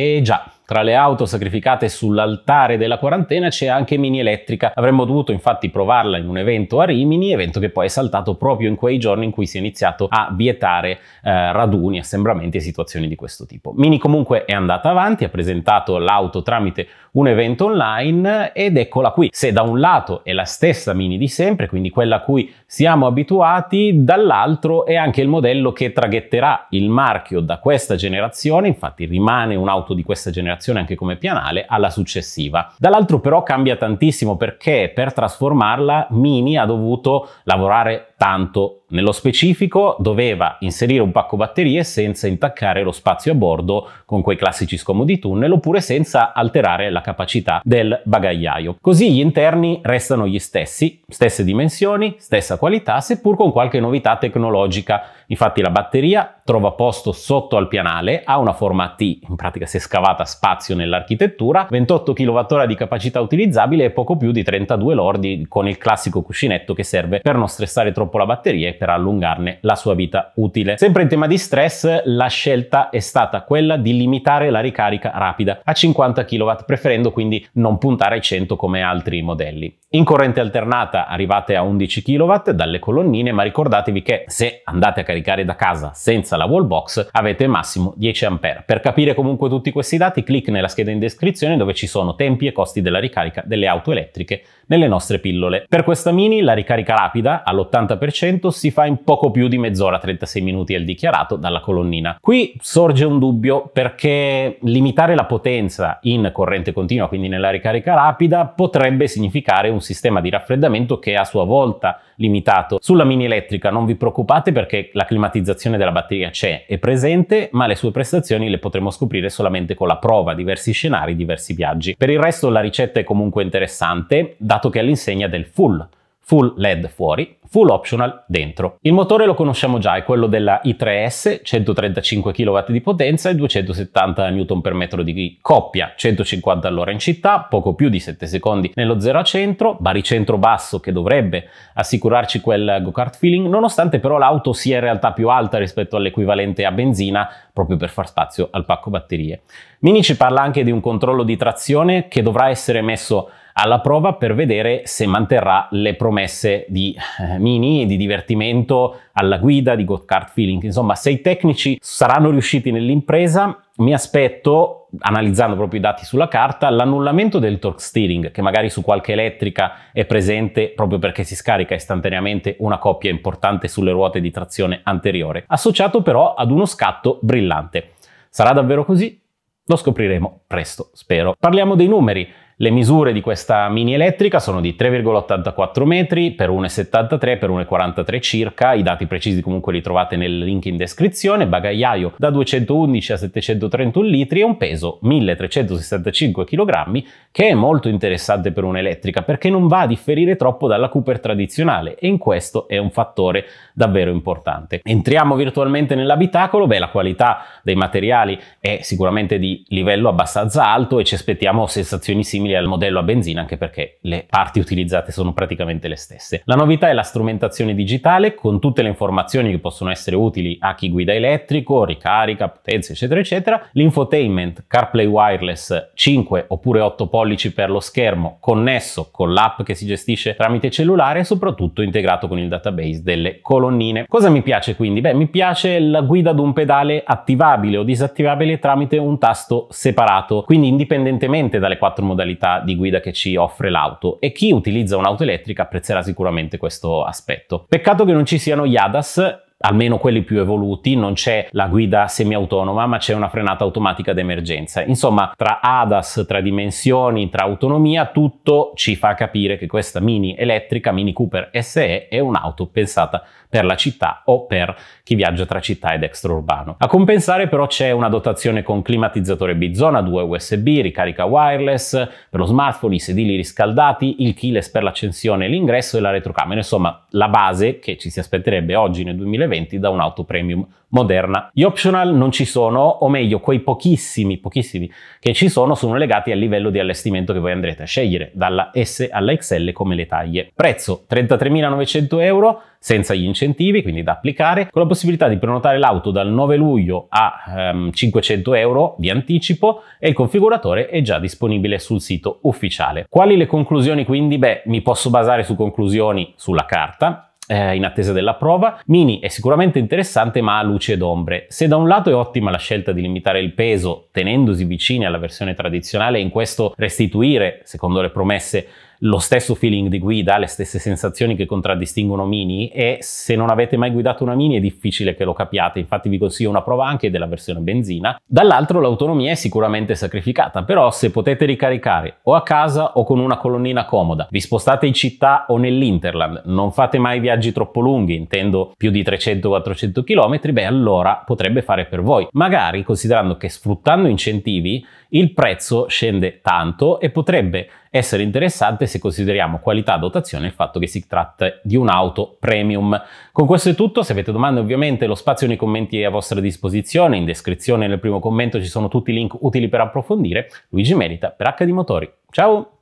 E già, tra le auto sacrificate sull'altare della quarantena c'è anche Mini Elettrica. Avremmo dovuto infatti provarla in un evento a Rimini, evento che poi è saltato proprio in quei giorni in cui si è iniziato a vietare eh, raduni, assembramenti e situazioni di questo tipo. Mini comunque è andata avanti, ha presentato l'auto tramite un evento online ed eccola qui. Se da un lato è la stessa Mini di sempre, quindi quella a cui siamo abituati, dall'altro è anche il modello che traghetterà il marchio da questa generazione, infatti rimane un'auto di questa generazione generazione anche come pianale alla successiva. Dall'altro però cambia tantissimo perché per trasformarla Mini ha dovuto lavorare tanto. Nello specifico doveva inserire un pacco batterie senza intaccare lo spazio a bordo con quei classici scomodi tunnel oppure senza alterare la capacità del bagagliaio. Così gli interni restano gli stessi, stesse dimensioni, stessa qualità, seppur con qualche novità tecnologica. Infatti la batteria trova posto sotto al pianale, ha una forma a T, in pratica si è scavata spazio nell'architettura, 28 kWh di capacità utilizzabile e poco più di 32 lordi con il classico cuscinetto che serve per non stressare troppo troppo la batteria e per allungarne la sua vita utile. Sempre in tema di stress, la scelta è stata quella di limitare la ricarica rapida a 50 kW, preferendo quindi non puntare ai 100 come altri modelli. In corrente alternata arrivate a 11 kW dalle colonnine, ma ricordatevi che se andate a caricare da casa senza la wall box avete massimo 10 A. Per capire comunque tutti questi dati, clic nella scheda in descrizione dove ci sono tempi e costi della ricarica delle auto elettriche nelle nostre pillole. Per questa mini la ricarica rapida all'80% 50% si fa in poco più di mezz'ora, 36 minuti è il dichiarato, dalla colonnina. Qui sorge un dubbio perché limitare la potenza in corrente continua, quindi nella ricarica rapida, potrebbe significare un sistema di raffreddamento che a sua volta limitato. Sulla mini elettrica non vi preoccupate perché la climatizzazione della batteria c'è, è presente, ma le sue prestazioni le potremo scoprire solamente con la prova, diversi scenari, diversi viaggi. Per il resto la ricetta è comunque interessante, dato che è all'insegna del full full LED fuori, full optional dentro. Il motore lo conosciamo già, è quello della i3S, 135 kW di potenza e 270 Nm di coppia, 150 all'ora in città, poco più di 7 secondi nello 0 a centro, baricentro basso che dovrebbe assicurarci quel go-kart feeling, nonostante però l'auto sia in realtà più alta rispetto all'equivalente a benzina, proprio per far spazio al pacco batterie. Mini ci parla anche di un controllo di trazione che dovrà essere messo alla prova per vedere se manterrà le promesse di eh, mini, di divertimento alla guida, di go kart feeling. Insomma, se i tecnici saranno riusciti nell'impresa, mi aspetto, analizzando proprio i dati sulla carta, l'annullamento del torque steering, che magari su qualche elettrica è presente proprio perché si scarica istantaneamente una coppia importante sulle ruote di trazione anteriore, associato però ad uno scatto brillante. Sarà davvero così? Lo scopriremo presto, spero. Parliamo dei numeri. Le misure di questa mini elettrica sono di 3,84 metri per 1,73 per 1,43 circa, i dati precisi comunque li trovate nel link in descrizione, bagagliaio da 211 a 731 litri e un peso 1365 kg che è molto interessante per un'elettrica perché non va a differire troppo dalla Cooper tradizionale e in questo è un fattore davvero importante. Entriamo virtualmente nell'abitacolo, beh la qualità dei materiali è sicuramente di livello abbastanza alto e ci aspettiamo sensazioni simili simili al modello a benzina anche perché le parti utilizzate sono praticamente le stesse. La novità è la strumentazione digitale con tutte le informazioni che possono essere utili a chi guida elettrico, ricarica, potenza eccetera eccetera, l'infotainment CarPlay Wireless 5 oppure 8 pollici per lo schermo connesso con l'app che si gestisce tramite cellulare e soprattutto integrato con il database delle colonnine. Cosa mi piace quindi? Beh mi piace la guida ad un pedale attivabile o disattivabile tramite un tasto separato quindi indipendentemente dalle quattro modalità modalità di guida che ci offre l'auto e chi utilizza un'auto elettrica apprezzerà sicuramente questo aspetto. Peccato che non ci siano gli ADAS almeno quelli più evoluti, non c'è la guida semiautonoma, ma c'è una frenata automatica d'emergenza. Insomma, tra ADAS, tra dimensioni, tra autonomia, tutto ci fa capire che questa mini elettrica, Mini Cooper SE, è un'auto pensata per la città o per chi viaggia tra città ed extraurbano. A compensare però c'è una dotazione con climatizzatore bizona, due USB, ricarica wireless per lo smartphone, i sedili riscaldati, il keyless per l'accensione, l'ingresso e la retrocamera, insomma la base che ci si aspetterebbe oggi nel 2020 2020 da un'auto premium moderna. Gli optional non ci sono, o meglio, quei pochissimi, pochissimi che ci sono sono legati al livello di allestimento che voi andrete a scegliere, dalla S alla XL come le taglie. Prezzo 33.900 euro senza gli incentivi, quindi da applicare, con la possibilità di prenotare l'auto dal 9 luglio a um, ehm, 500 euro di anticipo e il configuratore è già disponibile sul sito ufficiale. Quali le conclusioni quindi? Beh, mi posso basare su conclusioni sulla carta, eh, in attesa della prova. Mini è sicuramente interessante ma ha luce ed ombre. Se da un lato è ottima la scelta di limitare il peso tenendosi vicini alla versione tradizionale e in questo restituire, secondo le promesse, lo stesso feeling di guida, le stesse sensazioni che contraddistinguono Mini e se non avete mai guidato una Mini è difficile che lo capiate, infatti vi consiglio una prova anche della versione benzina. Dall'altro l'autonomia è sicuramente sacrificata, però se potete ricaricare o a casa o con una colonnina comoda, vi spostate in città o nell'Interland, non fate mai viaggi troppo lunghi, intendo più di 300-400 km, beh allora potrebbe fare per voi. Magari considerando che sfruttando incentivi il prezzo scende tanto e potrebbe essere interessante se consideriamo qualità dotazione e il fatto che si tratta di un'auto premium. Con questo è tutto, se avete domande ovviamente lo spazio nei commenti è a vostra disposizione, in descrizione nel primo commento ci sono tutti i link utili per approfondire. Luigi Merita per HD Motori. Ciao!